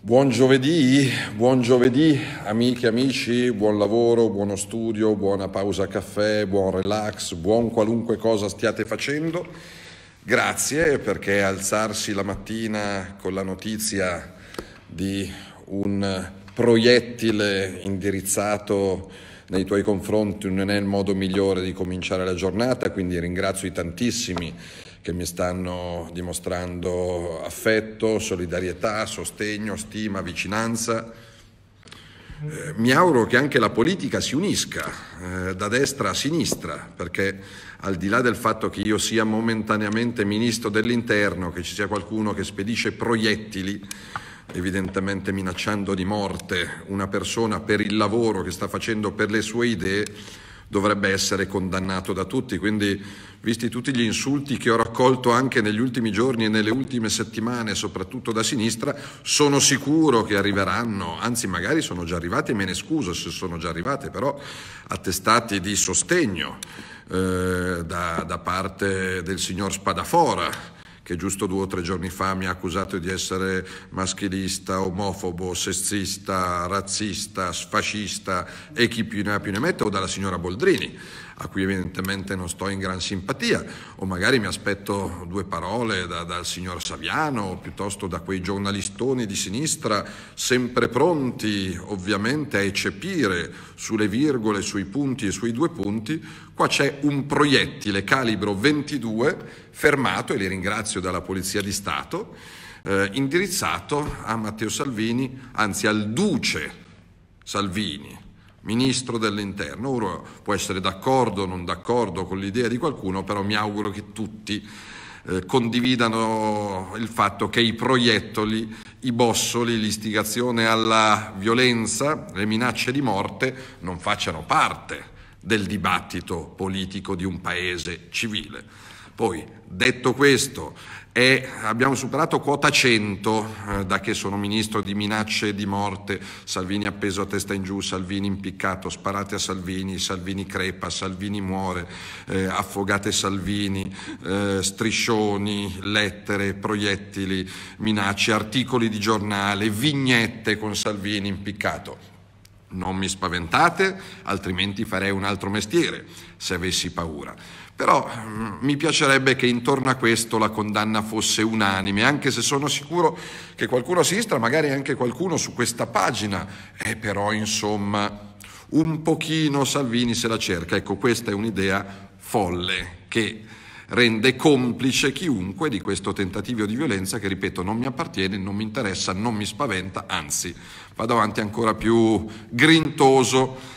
Buon giovedì, buon giovedì amiche, amici, buon lavoro, buono studio, buona pausa caffè, buon relax, buon qualunque cosa stiate facendo. Grazie perché alzarsi la mattina con la notizia di un proiettile indirizzato nei tuoi confronti non è il modo migliore di cominciare la giornata, quindi ringrazio i tantissimi che mi stanno dimostrando affetto, solidarietà, sostegno, stima, vicinanza. Eh, mi auguro che anche la politica si unisca eh, da destra a sinistra, perché al di là del fatto che io sia momentaneamente ministro dell'interno, che ci sia qualcuno che spedisce proiettili, evidentemente minacciando di morte una persona per il lavoro che sta facendo per le sue idee, dovrebbe essere condannato da tutti. Quindi, visti tutti gli insulti che ho raccolto anche negli ultimi giorni e nelle ultime settimane, soprattutto da sinistra, sono sicuro che arriveranno, anzi magari sono già arrivati, me ne scuso se sono già arrivate, però attestati di sostegno eh, da, da parte del signor Spadafora che giusto due o tre giorni fa mi ha accusato di essere maschilista, omofobo, sessista, razzista, sfascista e chi più ne ha più ne metta, o dalla signora Boldrini a cui evidentemente non sto in gran simpatia, o magari mi aspetto due parole da, dal signor Saviano, o piuttosto da quei giornalistoni di sinistra, sempre pronti ovviamente a eccepire sulle virgole, sui punti e sui due punti, Qua c'è un proiettile calibro 22 fermato, e li ringrazio dalla Polizia di Stato, eh, indirizzato a Matteo Salvini, anzi al Duce Salvini, ministro dell'interno. Uno può essere d'accordo o non d'accordo con l'idea di qualcuno, però mi auguro che tutti eh, condividano il fatto che i proiettoli, i bossoli, l'istigazione alla violenza, le minacce di morte non facciano parte del dibattito politico di un paese civile. Poi, detto questo, e abbiamo superato quota 100 eh, da che sono ministro di minacce di morte, Salvini appeso a testa in giù, Salvini impiccato, sparate a Salvini, Salvini crepa, Salvini muore, eh, affogate Salvini, eh, striscioni, lettere, proiettili, minacce, articoli di giornale, vignette con Salvini impiccato. Non mi spaventate, altrimenti farei un altro mestiere se avessi paura. Però mm, mi piacerebbe che intorno a questo la condanna fosse unanime, anche se sono sicuro che qualcuno a sinistra, magari anche qualcuno su questa pagina, è eh, però insomma un pochino Salvini se la cerca. Ecco, questa è un'idea folle che rende complice chiunque di questo tentativo di violenza che, ripeto, non mi appartiene, non mi interessa, non mi spaventa, anzi vado avanti ancora più grintoso